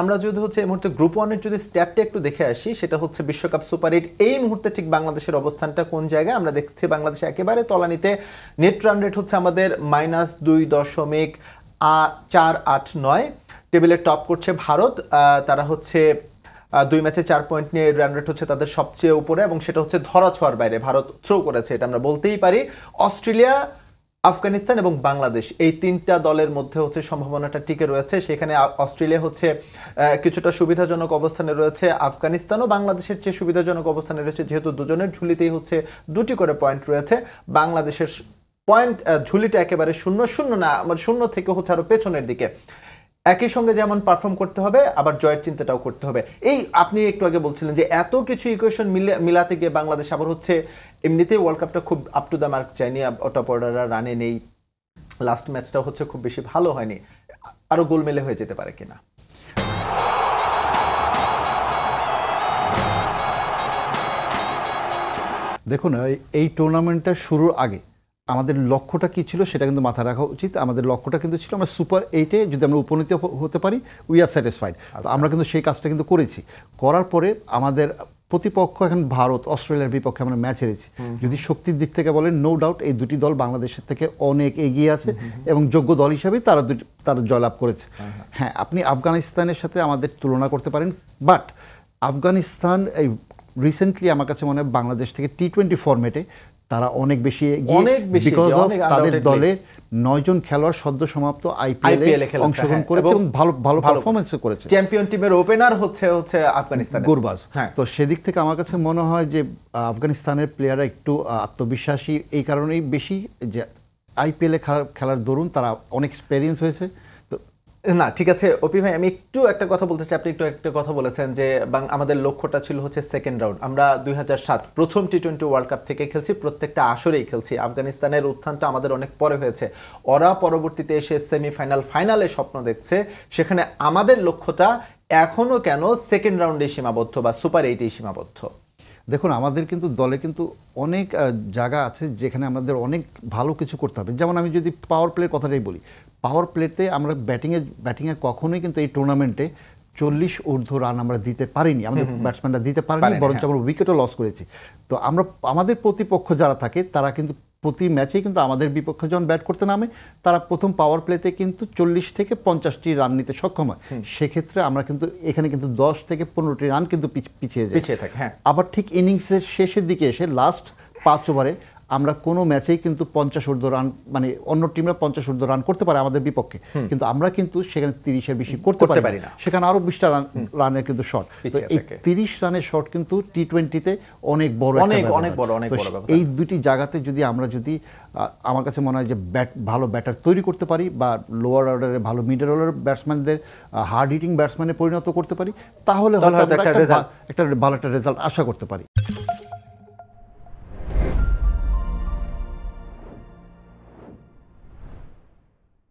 আমরা যদি হচ্ছে এই মুহূর্তে গ্রুপ ওয়ানের যদি স্ট্যাটটা একটু দেখে আসি সেটা হচ্ছে বিশ্বকাপ সুপার এইট এই মুহূর্তে ঠিক বাংলাদেশের অবস্থানটা কোন জায়গায় আমরা দেখছি বাংলাদেশ একেবারে তলানিতে নেট রান রেট হচ্ছে আমাদের মাইনাস দুই দশমিক চার আট নয় টেবিলে টপ করছে ভারত তারা হচ্ছে দুই ম্যাচে চার পয়েন্ট নিয়ে রান রেট হচ্ছে তাদের সবচেয়ে উপরে এবং সেটা হচ্ছে ধরা ছোঁয়ার বাইরে ভারত থ্রো করেছে এটা আমরা বলতেই পারি অস্ট্রেলিয়া আফগানিস্তান এবং বাংলাদেশ এই তিনটা দলের মধ্যে হচ্ছে সম্ভাবনাটা টিকে রয়েছে সেখানে অস্ট্রেলিয়া হচ্ছে কিছুটা সুবিধাজনক অবস্থানে রয়েছে আফগানিস্তানও বাংলাদেশের চেয়ে সুবিধাজনক অবস্থানে রয়েছে যেহেতু দুজনের ঝুলিতেই হচ্ছে দুটি করে পয়েন্ট রয়েছে বাংলাদেশের পয়েন্ট ঝুলিটা একেবারে শূন্য শূন্য না আমার মানে শূন্য থেকে হচ্ছে আরও পেছনের দিকে একই সঙ্গে যেমন পারফর্ম করতে হবে আবার জয়ের চিন্তাটাও করতে হবে এই আপনি একটু আগে বলছিলেন যে এত কিছু ইকুয়েশন মিলে মিলাতে গিয়ে বাংলাদেশ আবার হচ্ছে এমনিতেই ওয়ার্ল্ড কাপটা খুব আপ টু দ্য মার্ক চাইনি টপ অর্ডাররা রানে নেই লাস্ট ম্যাচটা হচ্ছে খুব বেশি ভালো হয়নি আরও গোলমেলে হয়ে যেতে পারে কিনা দেখুন এই টুর্নামেন্টটা শুরুর আগে আমাদের লক্ষ্যটা কী ছিল সেটা কিন্তু মাথায় রাখা উচিত আমাদের লক্ষ্যটা কিন্তু ছিল আমরা সুপার এইটে যদি আমরা উপনীত হতে পারি উই আর স্যাটিসফাইড আমরা কিন্তু সেই কাজটা কিন্তু করেছি করার পরে আমাদের প্রতিপক্ষ এখন ভারত অস্ট্রেলিয়ার বিপক্ষে আমরা ম্যাচ হেরেছি যদি শক্তির দিক থেকে বলেন নো ডাউট এই দুটি দল বাংলাদেশের থেকে অনেক এগিয়ে আছে এবং যোগ্য দল হিসাবেই তারা দুটি তারা জয়লাভ করেছে হ্যাঁ, হ্যাঁ।, হ্যাঁ আপনি আফগানিস্তানের সাথে আমাদের তুলনা করতে পারেন বাট আফগানিস্তান এই রিসেন্টলি আমার কাছে মনে হয় বাংলাদেশ থেকে টি টোয়েন্টি ফর্মেটে তারা অনেক বেশি অনেক বেশি তাদের দলে নয়জন খেলোয়াড় সদ্য সমাপ্ত আইপিএল অংশগ্রহণ হ্যাঁ, করেছে এবং ভালো ভালো পারফরমেন্স করেছে চ্যাম্পিয়ন টিমের ওপেনার হচ্ছে হচ্ছে আফগানিস্তান গুরবাজ হ্যাঁ। তো সেদিক থেকে আমার কাছে মনে হয় যে আফগানিস্তানের প্লেয়াররা একটু আত্মবিশ্বাসী এই কারণেই বেশি যে এ খেলার দরুন তারা অনেক এক্সপেরিয়েন্স হয়েছে না ঠিক আছে অপি ভাই আমি একটু একটা কথা বলতে চাই আপনি একটু একটা কথা বলেছেন যে আমাদের লক্ষ্যটা ছিল হচ্ছে সেকেন্ড রাউন্ড আমরা দুই প্রথম টি টোয়েন্টি ওয়ার্ল্ড কাপ থেকে খেলছি প্রত্যেকটা আসরেই খেলছি আফগানিস্তানের উত্থানটা আমাদের অনেক পরে হয়েছে ওরা পরবর্তীতে এসে সেমিফাইনাল ফাইনালে স্বপ্ন দেখছে সেখানে আমাদের লক্ষ্যটা এখনও কেন সেকেন্ড রাউন্ডে সীমাবদ্ধ বা সুপার এইটেই সীমাবদ্ধ দেখুন আমাদের কিন্তু দলে কিন্তু অনেক জায়গা আছে যেখানে আমাদের অনেক ভালো কিছু করতে হবে যেমন আমি যদি পাওয়ার প্লের কথাটাই বলি পাওয়ার প্লেতে আমরা ব্যাটিংয়ে ব্যাটিংয়ে কখনোই কিন্তু এই টুর্নামেন্টে চল্লিশ ঊর্ধ্ব রান আমরা দিতে পারিনি আমাদের ব্যাটসম্যানরা দিতে পারিনি বরঞ্চ হ্যাঁ। আমরা উইকেটও লস করেছি তো আমরা আমাদের প্রতিপক্ষ যারা থাকে তারা কিন্তু প্রতি ম্যাচেই কিন্তু আমাদের বিপক্ষে যখন ব্যাট করতে নামে তারা প্রথম পাওয়ার প্লেতে কিন্তু চল্লিশ থেকে পঞ্চাশটি রান নিতে সক্ষম হয় সেক্ষেত্রে আমরা কিন্তু এখানে কিন্তু দশ থেকে পনেরোটি রান কিন্তু পিছিয়ে যায় পিছিয়ে থাকে হ্যাঁ আবার ঠিক ইনিংসের শেষের দিকে এসে লাস্ট পাঁচ ওভারে আমরা কোনো ম্যাচেই কিন্তু পঞ্চাশ ঊর্ধ্ব রান মানে অন্য টিমরা পঞ্চাশ ঊর্ধ্ব রান করতে পারে আমাদের বিপক্ষে কিন্তু আমরা কিন্তু সেখানে তিরিশের বেশি করতে পারি না সেখানে আরও বিশটা রান রানের কিন্তু শট তো এই তিরিশ রানের শট কিন্তু টি টোয়েন্টিতে অনেক বড় অনেক অনেক বড় অনেক এই দুটি জায়গাতে যদি আমরা যদি আমার কাছে মনে হয় যে ব্যাট ভালো ব্যাটার তৈরি করতে পারি বা লোয়ার অর্ডারে ভালো মিডল অর্ডার ব্যাটসম্যানদের হার্ড হিটিং ব্যাটসম্যানে পরিণত করতে পারি তাহলে একটা ভালো একটা রেজাল্ট আশা করতে পারি